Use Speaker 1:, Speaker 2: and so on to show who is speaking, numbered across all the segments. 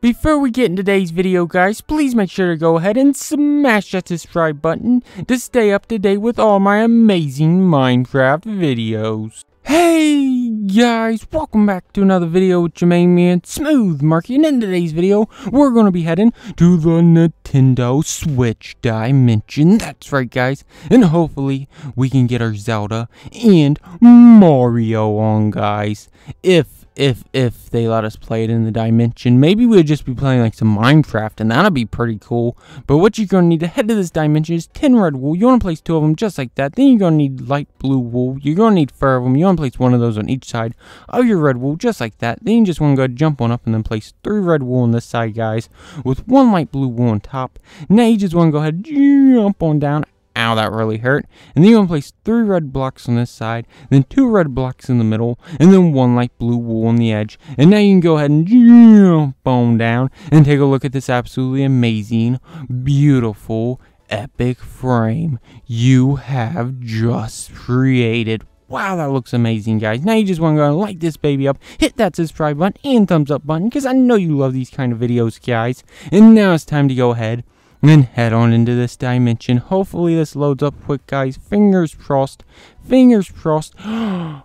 Speaker 1: Before we get in today's video guys, please make sure to go ahead and smash that subscribe button to stay up to date with all my amazing Minecraft videos. Hey guys, welcome back to another video with Jermaine main man, Smooth Marky and in today's video we're going to be heading to the Nintendo Switch Dimension, that's right guys, and hopefully we can get our Zelda and Mario on guys, if if if they let us play it in the dimension. Maybe we'll just be playing like some Minecraft, and that'll be pretty cool. But what you're gonna need to head to this dimension is ten red wool. You wanna place two of them just like that. Then you're gonna need light blue wool. You're gonna need four of them. You wanna place one of those on each side of your red wool, just like that. Then you just wanna go jump on up and then place three red wool on this side, guys, with one light blue wool on top. Now you just wanna go ahead jump on down Ow, that really hurt. And then you want to place three red blocks on this side, then two red blocks in the middle, and then one light blue wool on the edge. And now you can go ahead and jump on down and take a look at this absolutely amazing, beautiful, epic frame you have just created. Wow, that looks amazing, guys. Now you just want to go and like this baby up, hit that subscribe button and thumbs up button, because I know you love these kind of videos, guys. And now it's time to go ahead then head on into this dimension. Hopefully this loads up quick, guys. Fingers crossed. Fingers crossed.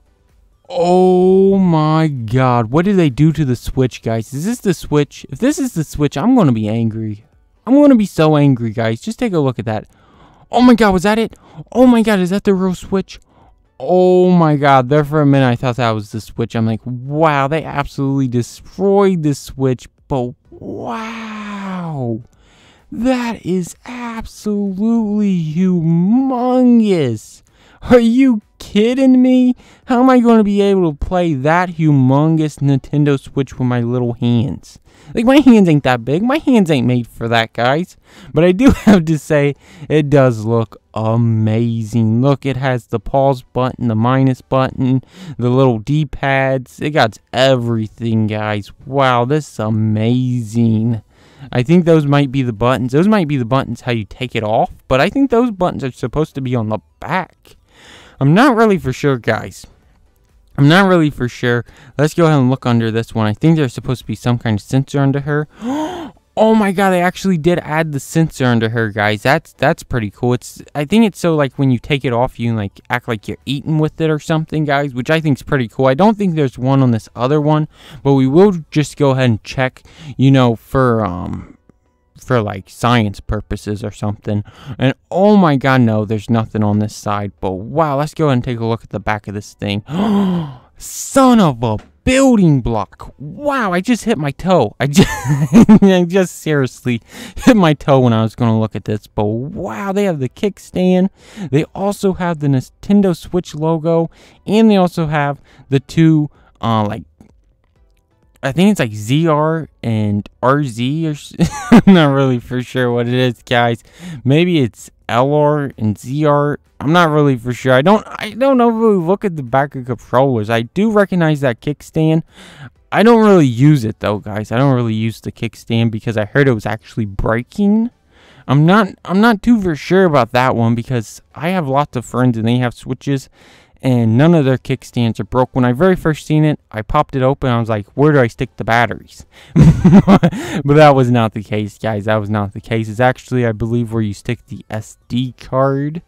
Speaker 1: oh my god. What did they do to the Switch, guys? Is this the Switch? If this is the Switch, I'm going to be angry. I'm going to be so angry, guys. Just take a look at that. Oh my god, was that it? Oh my god, is that the real Switch? Oh my god, there for a minute I thought that was the Switch. I'm like, wow, they absolutely destroyed the Switch, but wow. That is absolutely humongous. Are you kidding me? How am I going to be able to play that humongous Nintendo Switch with my little hands? Like, my hands ain't that big. My hands ain't made for that, guys. But I do have to say, it does look amazing. Look, it has the pause button, the minus button, the little D-pads. It got everything, guys. Wow, this is amazing. I think those might be the buttons. Those might be the buttons how you take it off, but I think those buttons are supposed to be on the back. I'm not really for sure, guys. I'm not really for sure. Let's go ahead and look under this one. I think there's supposed to be some kind of sensor under her. Oh, Oh my god, I actually did add the sensor under her, guys. That's that's pretty cool. It's I think it's so like when you take it off, you like act like you're eating with it or something, guys, which I think is pretty cool. I don't think there's one on this other one, but we will just go ahead and check, you know, for um for like science purposes or something. And oh my god, no, there's nothing on this side. But wow, let's go ahead and take a look at the back of this thing. Son of a building block. Wow, I just hit my toe. I just, I just seriously hit my toe when I was going to look at this. But wow, they have the kickstand. They also have the Nintendo Switch logo. And they also have the two, uh, like, I think it's like ZR and RZ. Or I'm not really for sure what it is, guys. Maybe it's LR and ZR. I'm not really for sure. I don't I don't know really look at the back of controllers. I do recognize that kickstand. I don't really use it though, guys. I don't really use the kickstand because I heard it was actually breaking. I'm not I'm not too for sure about that one because I have lots of friends and they have switches and none of their kickstands are broke. When I very first seen it, I popped it open. I was like, where do I stick the batteries? but that was not the case, guys. That was not the case. It's actually, I believe, where you stick the SD card.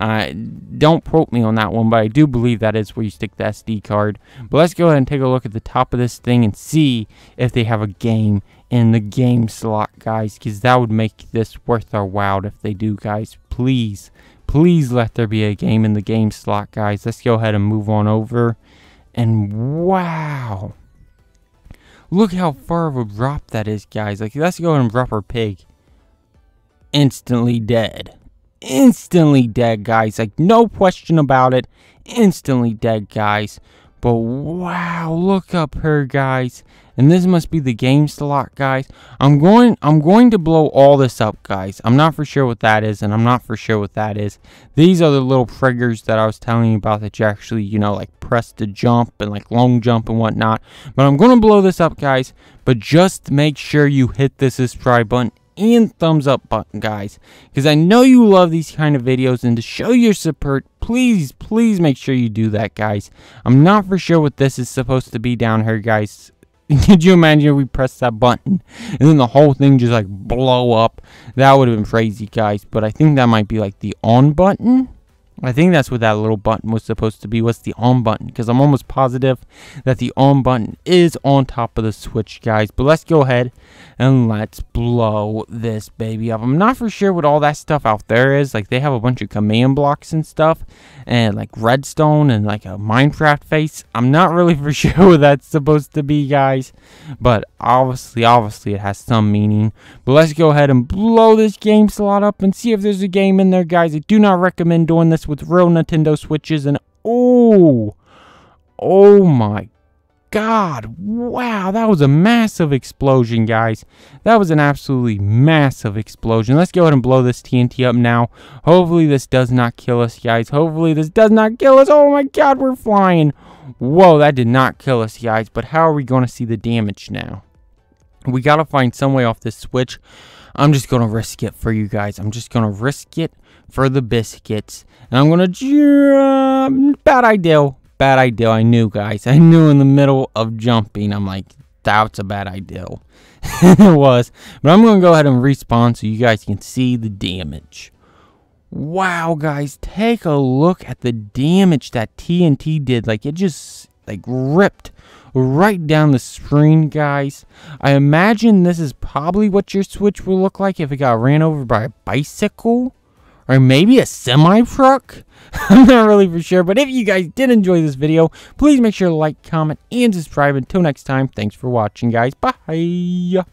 Speaker 1: Uh, don't quote me on that one, but I do believe that is where you stick the SD card. But let's go ahead and take a look at the top of this thing and see if they have a game in the game slot, guys, because that would make this worth our while if they do, guys. Please, please let there be a game in the game slot, guys. Let's go ahead and move on over. And wow. Look how far of a drop that is, guys. Like, let's go ahead and drop our pig. Instantly dead. Instantly dead, guys. Like, no question about it. Instantly dead, guys. But wow, look up here, guys. And this must be the game slot, guys. I'm going I'm going to blow all this up, guys. I'm not for sure what that is, and I'm not for sure what that is. These are the little triggers that I was telling you about that you actually, you know, like press to jump and like long jump and whatnot. But I'm gonna blow this up, guys. But just make sure you hit this subscribe button and thumbs up button, guys. Because I know you love these kind of videos, and to show your support, please, please make sure you do that, guys. I'm not for sure what this is supposed to be down here, guys. Could you imagine if we press that button and then the whole thing just like blow up? That would have been crazy, guys. But I think that might be like the on button. I think that's what that little button was supposed to be, What's the on button, because I'm almost positive that the on button is on top of the Switch, guys. But let's go ahead and let's blow this baby up. I'm not for sure what all that stuff out there is. Like, they have a bunch of command blocks and stuff, and like redstone and like a Minecraft face. I'm not really for sure what that's supposed to be, guys. But obviously, obviously, it has some meaning. But let's go ahead and blow this game slot up and see if there's a game in there, guys. I do not recommend doing this with real Nintendo Switches and oh, oh my God, wow, that was a massive explosion, guys. That was an absolutely massive explosion. Let's go ahead and blow this TNT up now. Hopefully this does not kill us, guys. Hopefully this does not kill us. Oh my God, we're flying. Whoa, that did not kill us, guys. But how are we going to see the damage now? We got to find some way off this switch. I'm just going to risk it for you guys. I'm just going to risk it for the biscuits. And I'm going to jump. Bad idea. Bad idea. I knew, guys. I knew in the middle of jumping. I'm like, that's a bad idea. it was. But I'm going to go ahead and respawn so you guys can see the damage. Wow, guys. Take a look at the damage that TNT did. Like, it just, like, ripped right down the screen, guys. I imagine this is probably what your Switch will look like if it got ran over by a bicycle or maybe a semi truck. I'm not really for sure, but if you guys did enjoy this video, please make sure to like, comment, and subscribe. Until next time, thanks for watching, guys. Bye.